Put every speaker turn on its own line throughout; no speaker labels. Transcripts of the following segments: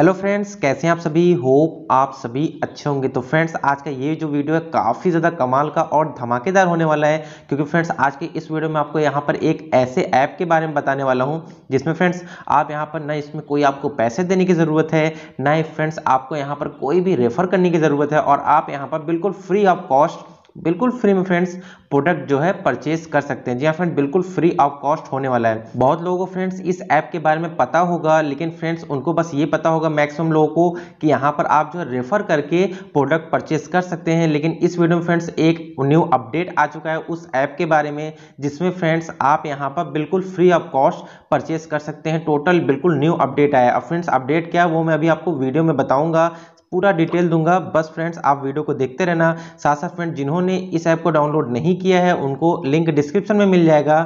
Hello friends कैसे हैं आप सभी होप आप सभी अच्छे होंगे तो फ्रेंड्स आज का ये जो वीडियो है काफ़ी ज़्यादा कमाल का और धमाकेदार होने वाला है क्योंकि फ्रेंड्स आज के इस वीडियो में आपको यहाँ पर एक ऐसे ऐप के बारे में बताने वाला हूँ जिसमें फ्रेंड्स आप यहाँ पर ना इसमें कोई आपको पैसे देने की ज़रूरत है ना ही फ्रेंड्स आपको यहाँ पर कोई भी रेफर करने की ज़रूरत है और आप यहाँ पर बिल्कुल फ्री ऑफ कॉस्ट बिल्कुल फ्री में फ्रेंड्स प्रोडक्ट जो है परचेज कर सकते हैं जी हाँ फ्रेंड बिल्कुल फ्री ऑफ कॉस्ट होने वाला है बहुत लोगों को फ्रेंड्स इस ऐप के बारे में पता होगा लेकिन फ्रेंड्स उनको बस ये पता होगा मैक्सिमम लोगों को कि यहाँ पर आप जो है रेफर करके प्रोडक्ट परचेज कर सकते हैं लेकिन इस वीडियो में फ्रेंड्स एक न्यू अपडेट आ चुका है उस ऐप के बारे में जिसमें फ्रेंड्स आप यहाँ पर बिल्कुल फ्री ऑफ कॉस्ट परचेज कर सकते हैं टोटल बिल्कुल न्यू अपडेट आया अब फ्रेंड्स अपडेट क्या है वो मैं अभी आपको वीडियो में बताऊँगा पूरा डिटेल दूंगा बस फ्रेंड्स आप वीडियो को देखते रहना साथ साथ फ्रेंड जिन्होंने इस ऐप को डाउनलोड नहीं किया है उनको लिंक डिस्क्रिप्शन में मिल जाएगा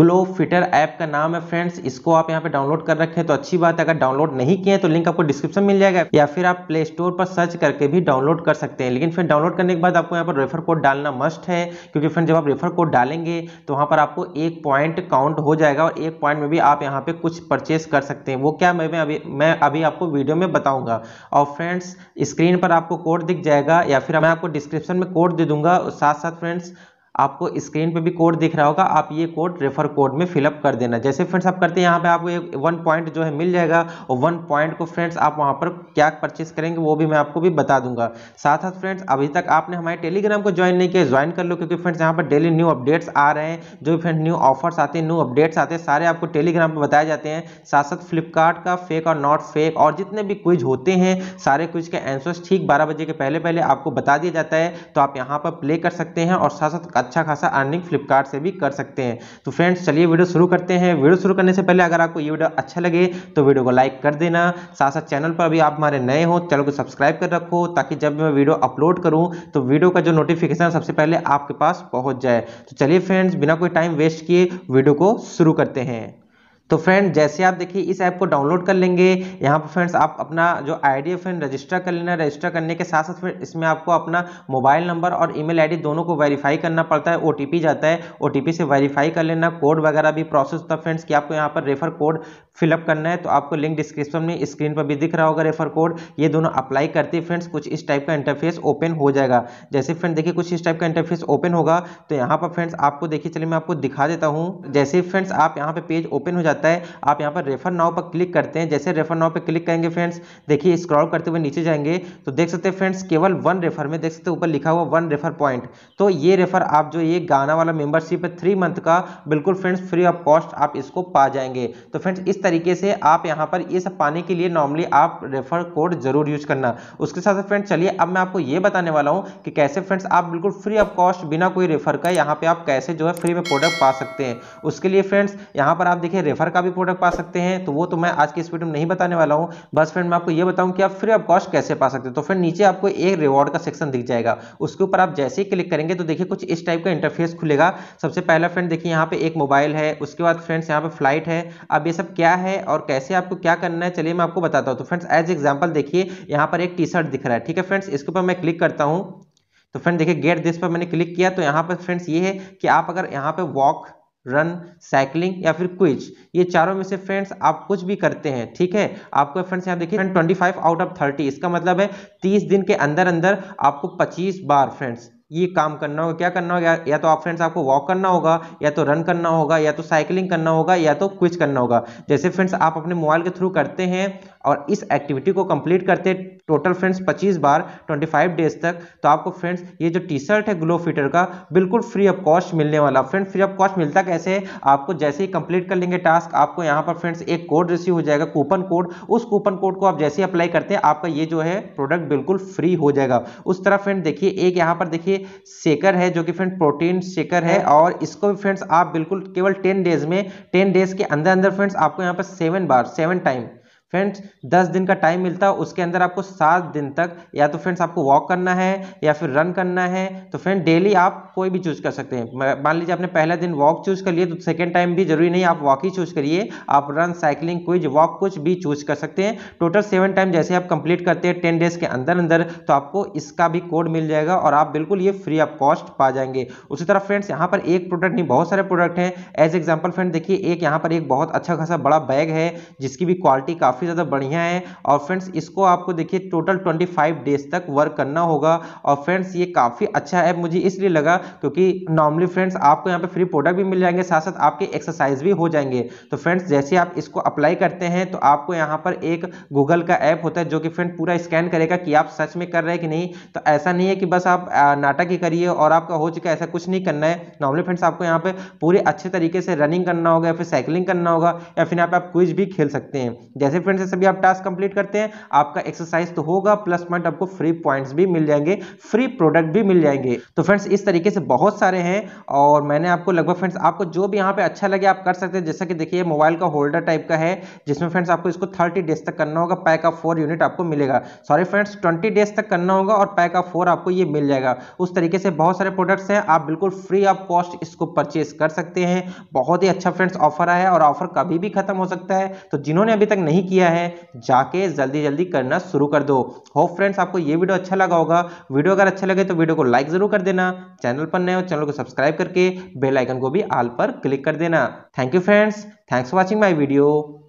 ग्लो फिटर ऐप का नाम है फ्रेंड्स इसको आप यहाँ पे डाउनलोड कर रखे तो अच्छी बात है अगर डाउनलोड नहीं किए तो लिंक आपको डिस्क्रिप्शन मिल जाएगा या फिर आप प्ले स्टोर पर सर्च करके भी डाउनलोड कर सकते हैं लेकिन फिर डाउनलोड करने के बाद आपको यहाँ पर रेफर कोड डालना मस्ट है क्योंकि फ्रेंड जब आप रेफर कोड डालेंगे तो वहाँ पर आपको एक पॉइंट काउंट हो जाएगा और एक पॉइंट में भी आप यहाँ पर कुछ परचेस कर सकते हैं वो क्या मैं अभी मैं अभी आपको वीडियो में बताऊँगा और फ्रेंड्स स्क्रीन पर आपको कोड दिख जाएगा या फिर मैं आपको डिस्क्रिप्शन में कोड दे दूंगा साथ साथ फ्रेंड्स आपको स्क्रीन पे भी कोड दिख रहा होगा आप ये कोड रेफर कोड में फिलअप कर देना जैसे फ्रेंड्स आप करते हैं यहाँ पे आपको एक वन पॉइंट जो है मिल जाएगा और वन पॉइंट को फ्रेंड्स आप वहाँ पर क्या परचेस करेंगे वो भी मैं आपको भी बता दूंगा साथ साथ फ्रेंड्स अभी तक आपने हमारे टेलीग्राम को ज्वाइन नहीं किया ज्वाइन कर लो क्योंकि फ्रेंड्स यहाँ पर डेली न्यू अपडेट्स आ रहे हैं जो फ्रेंड न्यू ऑफर्स आते हैं न्यू अपडेट्स आते हैं सारे आपको टेलीग्राम पर बताए जाते हैं साथ साथ फ्लिपकार्ट का फेक और नॉट फेक और जितने भी क्विज होते हैं सारे क्विज के आंसर्स ठीक बारह बजे के पहले पहले आपको बता दिया जाता है तो आप यहाँ पर प्ले कर सकते हैं और साथ साथ अच्छा खासा अर्निंग फ्लिपकार्ट से भी कर सकते हैं तो फ्रेंड्स चलिए वीडियो शुरू करते हैं वीडियो शुरू करने से पहले अगर आपको ये वीडियो अच्छा लगे तो वीडियो को लाइक कर देना साथ साथ चैनल पर अभी आप हमारे नए हो चैनल को सब्सक्राइब कर रखो ताकि जब मैं वीडियो अपलोड करूँ तो वीडियो का जो नोटिफिकेशन सबसे पहले आपके पास पहुँच जाए तो चलिए फ्रेंड्स बिना कोई टाइम वेस्ट किए वीडियो को शुरू करते हैं तो फ्रेंड जैसे आप देखिए इस ऐप को डाउनलोड कर लेंगे यहाँ पर फ्रेंड्स आप अपना जो आई है फ्रेंड रजिस्टर कर लेना रजिस्टर करने के साथ साथ फिर इसमें आपको अपना मोबाइल नंबर और ईमेल आईडी दोनों को वेरीफाई करना पड़ता है ओटीपी जाता है ओटीपी से वेरीफाई कर लेना कोड वगैरह भी प्रोसेस होता है फ्रेंड्स कि आपको यहाँ पर रेफर कोड फिलअप करना है तो आपको लिंक डिस्क्रिप्शन में स्क्रीन पर भी दिख रहा होगा रेफर कोड ये दोनों अप्लाई करते हैं फ्रेंड्स कुछ इस टाइप का इंटरफेस ओपन हो जाएगा जैसे फ्रेंड देखिए कुछ इस टाइप का इंटरफेस ओपन होगा तो यहाँ पर फ्रेंड्स आपको देखिए चलिए मैं आपको दिखा देता हूँ जैसे फ्रेंड्स आप यहाँ पर पेज ओपन हो जाता जाता है आप यहाँ पर रेफर नाव पर क्लिक करते हैं जैसे रेफर नाव पर क्लिक करेंगे फ्रेंड्स देखिए स्क्रॉल करते हुए नीचे जाएंगे तो देख सकते हैं फ्रेंड्स केवल वन रेफर में देख सकते ऊपर लिखा हुआ वन रेफर पॉइंट तो ये रेफर आप जो ये गाना वाला मेंबरशिप है थ्री मंथ का बिल्कुल फ्रेंड्स फ्री ऑफ कॉस्ट आप इसको पा जाएंगे तो फ्रेंड्स इस तरीके से आप यहाँ पर ये सब पाने के लिए नॉर्मली आप रेफर कोड जरूर यूज करना उसके साथ साथ फ्रेंड्स चलिए अब मैं आपको ये बताने वाला हूँ कि कैसे फ्रेंड्स आप बिल्कुल फ्री ऑफ कॉस्ट बिना कोई रेफर का यहाँ पे आप कैसे जो है फ्री में प्रोडक्ट पा सकते हैं उसके लिए फ्रेंड्स यहाँ पर आप देखिए रेफर घर का भी प्रोडक्ट पा सकते हैं तो वो तो मैं आज की इस वीडियो में नहीं बताने वाला हूँ बस फ्रेंड मैं आपको ये बताऊँ कि आप फ्री ऑफ कॉस्ट कैसे पा सकते हैं तो फ्रेंड नीचे आपको एक रिवॉर्ड का सेक्शन दिख जाएगा उसके ऊपर आप जैसे ही क्लिक करेंगे तो देखिए कुछ इस टाइप का इंटरफेस खुलेगा सबसे पहला फ्रेंड देखिए यहाँ पे एक मोबाइल है उसके बाद फ्रेंड्स यहाँ पे फ्लाइट है अब ये सब क्या है और कैसे आपको क्या करना है चलिए मैं आपको बताता हूँ तो फ्रेंड्स एज एग्जाम्पल देखिए यहाँ पर एक टी शर्ट दिख रहा है ठीक है फ्रेंड्स इसके ऊपर मैं क्लिक करता हूँ तो फ्रेंड देखिए गेट दिस पर मैंने क्लिक किया तो यहाँ पर फ्रेंड्स ये है कि आप अगर यहाँ पे वॉक रन साइकिलिंग या फिर क्विज ये चारों में से फ्रेंड्स आप कुछ भी करते हैं ठीक है आपको फ्रेंड्स यहाँ देखिए फ्रेंड 25 आउट ऑफ 30 इसका मतलब है 30 दिन के अंदर अंदर आपको 25 बार फ्रेंड्स ये काम करना होगा क्या करना होगा या तो आप फ्रेंड्स आपको वॉक करना होगा या तो रन करना होगा या तो साइकिलिंग करना होगा या तो क्विज करना होगा जैसे फ्रेंड्स आप अपने मोबाइल के थ्रू करते हैं और इस एक्टिविटी को कंप्लीट करते टोटल फ्रेंड्स 25 बार 25 डेज तक तो आपको फ्रेंड्स ये जो टी शर्ट है ग्लो फिटर का बिल्कुल फ्री ऑफ कॉस्ट मिलने वाला फ्रेंड फ्री ऑफ कॉस्ट मिलता कैसे है आपको जैसे ही कंप्लीट कर लेंगे टास्क आपको यहाँ पर फ्रेंड्स एक कोड रिसीव हो जाएगा कूपन कोड उस कूपन कोड को आप जैसे ही अप्लाई करते हैं आपका ये जो है प्रोडक्ट बिल्कुल फ्री हो जाएगा उस तरह फ्रेंड देखिए एक यहाँ पर देखिए शेकर है जो कि फ्रेंड प्रोटीन शेकर है हाँ। और इसको भी फ्रेंड्स आप बिल्कुल केवल टेन डेज में टेन डेज के अंदर अंदर फ्रेंड्स आपको यहाँ पर सेवन बार सेवन टाइम फ्रेंड्स दस दिन का टाइम मिलता है उसके अंदर आपको सात दिन तक या तो फ्रेंड्स आपको वॉक करना है या फिर रन करना है तो फ्रेंड डेली आप कोई भी चूज कर सकते हैं मान लीजिए आपने पहला दिन वॉक चूज कर लिए तो सेकेंड टाइम भी जरूरी नहीं आप वॉक ही चूज करिए आप रन साइकिलिंग क्विज वॉक कुछ भी चूज कर सकते हैं टोटल सेवन टाइम जैसे आप कंप्लीट करते हैं टेन डेज के अंदर अंदर तो आपको इसका भी कोड मिल जाएगा और आप बिल्कुल ये फ्री ऑफ कॉस्ट पा जाएंगे उसी तरह फ्रेंड्स यहाँ पर एक प्रोडक्ट नहीं बहुत सारे प्रोडक्ट हैं एज एग्जाम्पल फ्रेंड देखिए एक यहाँ पर एक बहुत अच्छा खासा बड़ा बैग है जिसकी भी क्वालिटी काफ़ी काफ़ी ज़्यादा बढ़िया है और फ्रेंड्स इसको आपको देखिए टोटल 25 डेज तक वर्क करना होगा और फ्रेंड्स ये काफ़ी अच्छा ऐप मुझे इसलिए लगा क्योंकि नॉर्मली फ्रेंड्स आपको यहाँ पे फ्री प्रोडक्ट भी मिल जाएंगे साथ साथ आपके एक्सरसाइज भी हो जाएंगे तो फ्रेंड्स जैसे आप इसको अप्लाई करते हैं तो आपको यहाँ पर एक गूगल का ऐप होता है जो कि फ्रेंड पूरा स्कैन करेगा कि आप सच में कर रहे हैं कि नहीं तो ऐसा नहीं है कि बस आप नाटक ही करिए और आपका हो चुका ऐसा कुछ नहीं करना है नॉर्मली फ्रेंड्स आपको यहाँ पर पूरे अच्छे तरीके से रनिंग करना होगा या फिर साइकिलिंग करना होगा या फिर यहाँ पर आप कुछ भी खेल सकते हैं जैसे फ्रेंड्स ऐसे भी आप टास्क कंप्लीट करते हैं आपका एक्सरसाइज तो होगा प्लस पॉइंट आपको फ्री पॉइंट्स भी मिल जाएंगे फ्री प्रोडक्ट भी मिल जाएंगे तो फ्रेंड्स इस तरीके से बहुत सारे हैं और मैंने आपको लगभग फ्रेंड्स आपको जो भी यहाँ पे अच्छा लगे आप कर सकते हैं जैसा कि देखिए मोबाइल का होल्डर टाइप का है जिसमें फ्रेंड्स आपको इसको थर्टी डेज तक करना होगा पैक ऑफ फोर यूनिट आपको मिलेगा सॉरी फ्रेंड्स ट्वेंटी डेज तक करना होगा और पैक ऑफ फोर आपको ये मिल जाएगा उस तरीके से बहुत सारे प्रोडक्ट्स हैं आप बिल्कुल फ्री ऑफ कॉस्ट इसको परचेज कर सकते हैं बहुत ही अच्छा फ्रेंड्स ऑफर आया और ऑफर कभी भी खत्म हो सकता है तो जिन्होंने अभी तक नहीं किया किया है जाके जल्दी जल्दी करना शुरू कर दो होप फ्रेंड्स आपको ये वीडियो अच्छा लगा होगा वीडियो अगर अच्छा लगे तो वीडियो को लाइक जरूर कर देना चैनल पर नए हो चैनल को सब्सक्राइब करके बेलाइकन को भी आल पर क्लिक कर देना thank you friends thanks for watching my video